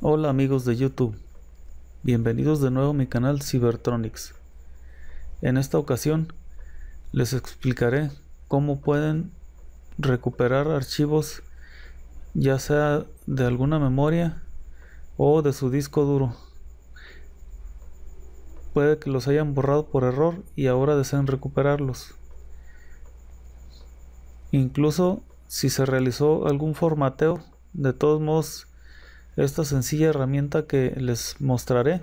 Hola amigos de YouTube, bienvenidos de nuevo a mi canal Cybertronics. En esta ocasión les explicaré cómo pueden recuperar archivos ya sea de alguna memoria o de su disco duro. Puede que los hayan borrado por error y ahora deseen recuperarlos. Incluso si se realizó algún formateo, de todos modos esta sencilla herramienta que les mostraré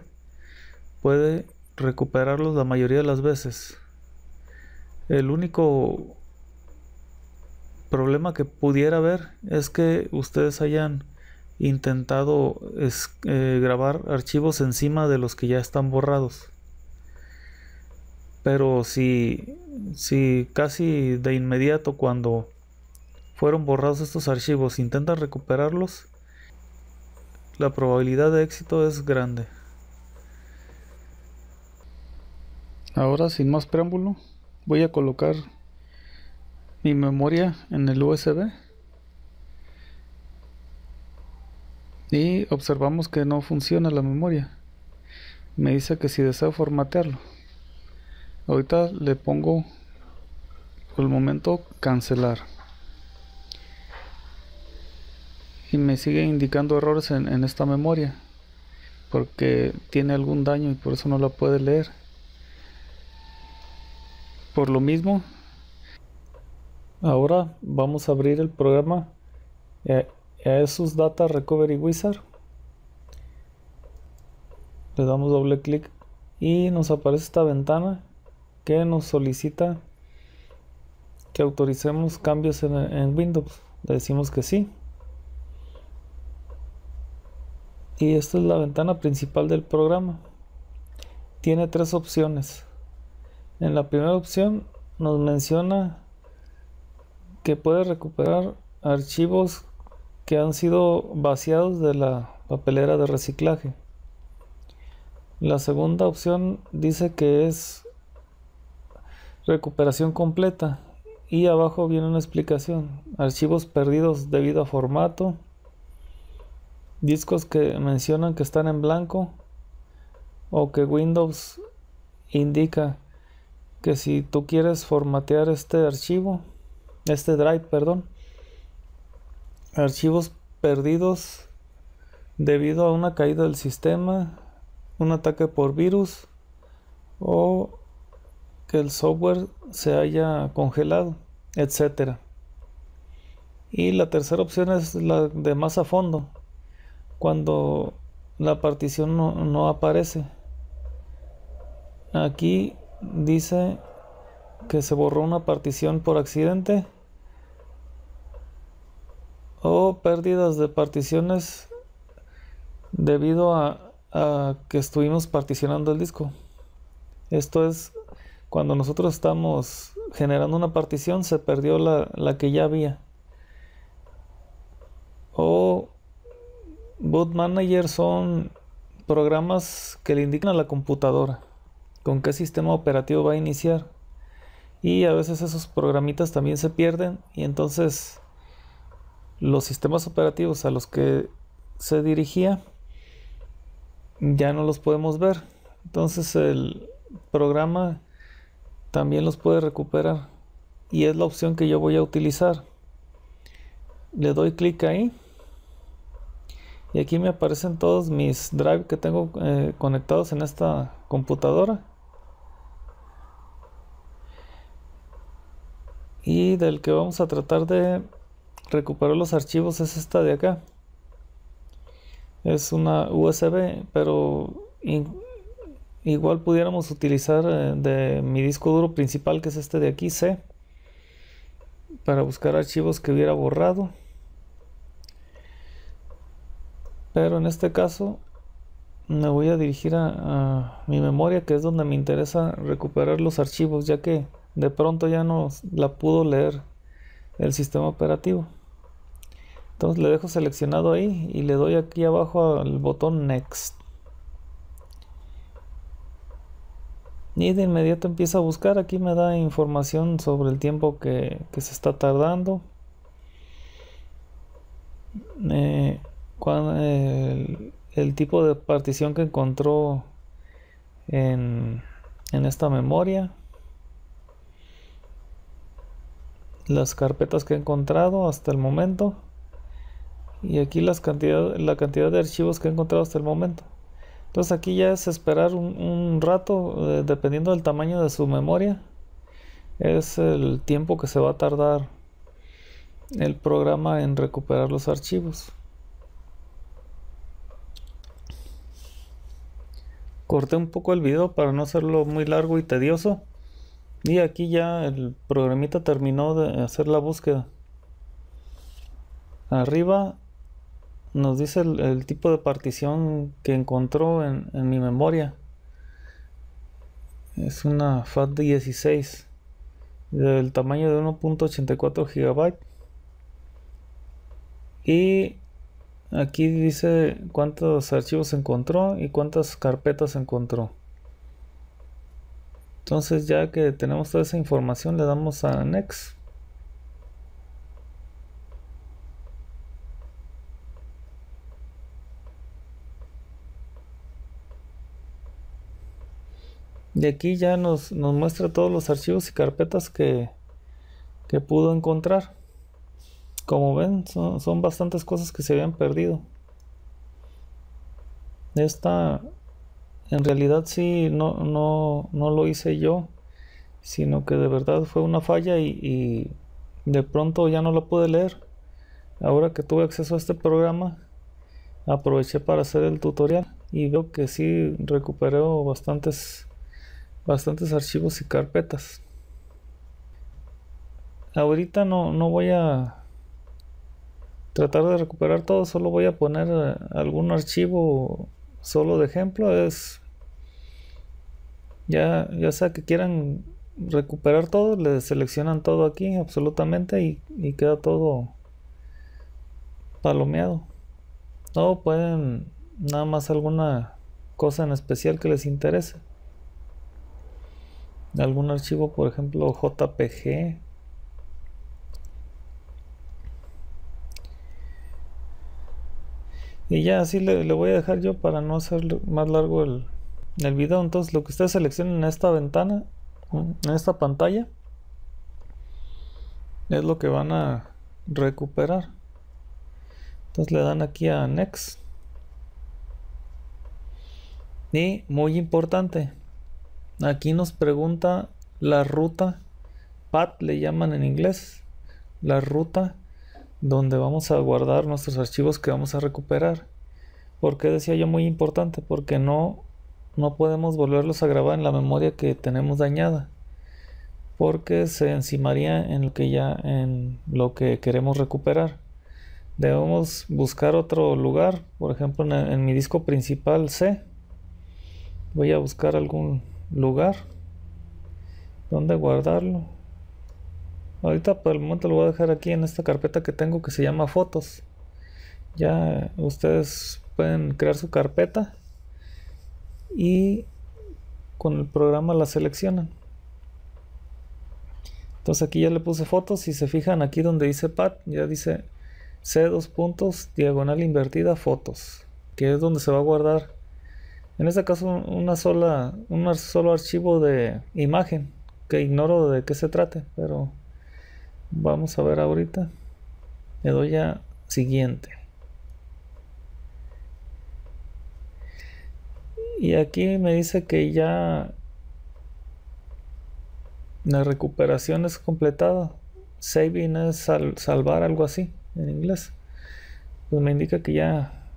puede recuperarlos la mayoría de las veces. El único problema que pudiera haber es que ustedes hayan intentado eh, grabar archivos encima de los que ya están borrados. Pero si, si casi de inmediato cuando fueron borrados estos archivos intentan recuperarlos, la probabilidad de éxito es grande. Ahora, sin más preámbulo, voy a colocar mi memoria en el USB. Y observamos que no funciona la memoria. Me dice que si deseo formatearlo. Ahorita le pongo por el momento cancelar. me sigue indicando errores en, esta memoria porque tiene algún daño y por eso no la puede leer por lo mismo ahora vamos a abrir el programa eh, esos Data Recovery Wizard le damos doble clic y nos aparece esta ventana que nos solicita que autoricemos cambios en, en Windows le decimos que sí y esta es la ventana principal del programa. Tiene tres opciones. En la primera opción nos menciona que puede recuperar archivos que han sido vaciados de la papelera de reciclaje. La segunda opción dice que es recuperación completa y abajo viene una explicación. Archivos perdidos debido a formato, discos que mencionan que están en blanco o que Windows indica que si tú quieres formatear este archivo, este drive, perdón, archivos perdidos debido a una caída del sistema, un ataque por virus o que el software se haya congelado, etcétera. Y la tercera opción es la de más a fondo, cuando la partición no, aparece. Aquí dice que se borró una partición por accidente o pérdidas de particiones debido a, que estuvimos particionando el disco. Esto es cuando nosotros estamos generando una partición se perdió la, la que ya había. O Boot Manager son programas que le indican a la computadora con qué sistema operativo va a iniciar. Y a veces esos programitas también se pierden y entonces los sistemas operativos a los que se dirigía ya no los podemos ver. Entonces el programa también los puede recuperar y es la opción que yo voy a utilizar. Le doy clic ahí y aquí me aparecen todos mis drive que tengo eh, conectados en esta computadora y del que vamos a tratar de recuperar los archivos es esta de acá es una USB pero igual pudiéramos utilizar eh, de mi disco duro principal que es este de aquí C para buscar archivos que hubiera borrado Pero en este caso me voy a dirigir a, mi memoria, que es donde me interesa recuperar los archivos, ya que de pronto ya no la pudo leer el sistema operativo. Entonces le dejo seleccionado ahí y le doy aquí abajo al botón Next. Y de inmediato empieza a buscar, aquí me da información sobre el tiempo que, se está tardando. Eh, el, tipo de partición que encontró en, esta memoria, las carpetas que he encontrado hasta el momento y aquí las cantidad, la cantidad de archivos que he encontrado hasta el momento. Entonces aquí ya es esperar un, rato, eh, dependiendo del tamaño de su memoria, es el tiempo que se va a tardar el programa en recuperar los archivos. Corté un poco el video para no hacerlo muy largo y tedioso. Y aquí ya el programita terminó de hacer la búsqueda. Arriba nos dice el, tipo de partición que encontró en, en mi memoria. Es una FAT16 del tamaño de 1.84 GB. Y Aquí dice cuántos archivos encontró y cuántas carpetas encontró. Entonces ya que tenemos toda esa información le damos a Next. Y aquí ya nos, nos muestra todos los archivos y carpetas que, que pudo encontrar como ven, son, bastantes cosas que se habían perdido. Esta, en realidad sí, no, lo hice yo, sino que de verdad fue una falla y, de pronto ya no la pude leer. Ahora que tuve acceso a este programa, aproveché para hacer el tutorial y veo que sí recuperé bastantes bastantes archivos y carpetas ahorita no voy a tratar de recuperar todo. Solo voy a poner eh, algún archivo solo de ejemplo. Es ya, ya sea que quieran recuperar todo, le seleccionan todo aquí absolutamente y, queda todo palomeado. No pueden nada más alguna cosa en especial que les interese. Algún archivo, por ejemplo, JPG Y ya así le, voy a dejar yo para no hacer más largo el, el video. Entonces lo que ustedes seleccionen en esta ventana, en esta pantalla, es lo que van a recuperar. Entonces le dan aquí a Next. Y muy importante, aquí nos pregunta la ruta, path le llaman en inglés, la ruta donde vamos a guardar nuestros archivos que vamos a recuperar. porque decía yo muy importante? Porque no, no podemos volverlos a grabar en la memoria que tenemos dañada. Porque se encimaría en lo que ya en lo que queremos recuperar. Debemos buscar otro lugar, por ejemplo en mi disco principal C. Voy a buscar algún lugar donde guardarlo. Ahorita por el momento lo voy a dejar aquí en esta carpeta que tengo que se llama fotos. Ya ustedes pueden crear su carpeta y con el programa la seleccionan. Entonces aquí ya le puse fotos. y se fijan aquí donde dice pad, ya dice C dos puntos, diagonal invertida, fotos. Que es donde se va a guardar. En este caso una sola, un solo archivo de imagen. Que ignoro de qué se trate, pero Vamos a ver ahorita. Le doy a siguiente. Y aquí me dice que ya la recuperación es completada. Saving es salvar algo así en inglés. Pues me indica que ya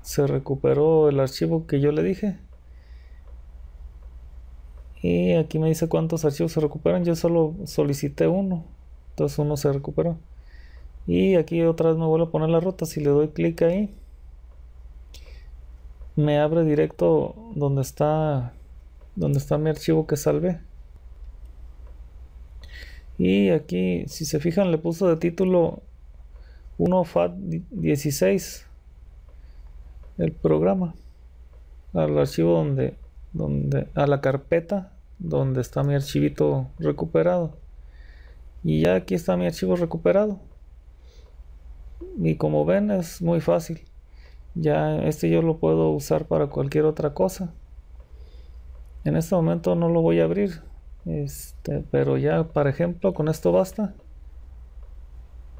se recuperó el archivo que yo le dije. Y aquí me dice cuántos archivos se recuperan. Yo solo solicité uno. Entonces uno se recuperó. Y aquí otra vez me vuelvo a poner la ruta. Si le doy clic ahí, me abre directo donde está, donde está mi archivo que salvé. Y aquí, si se fijan, le puso de título 1FAT16 el programa al archivo donde, donde, a la carpeta donde está mi archivito recuperado y ya aquí está mi archivo recuperado y como ven es muy fácil ya este yo lo puedo usar para cualquier otra cosa en este momento no lo voy a abrir este, pero ya por ejemplo con esto basta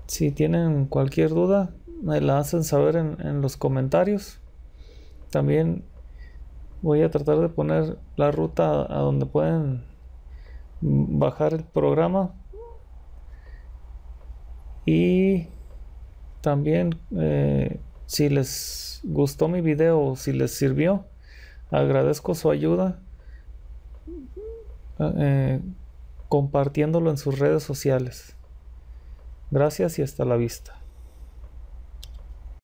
si tienen cualquier duda me la hacen saber en, en los comentarios también voy a tratar de poner la ruta a donde pueden bajar el programa y también eh, si les gustó mi video, o si les sirvió, agradezco su ayuda eh, compartiéndolo en sus redes sociales. Gracias y hasta la vista.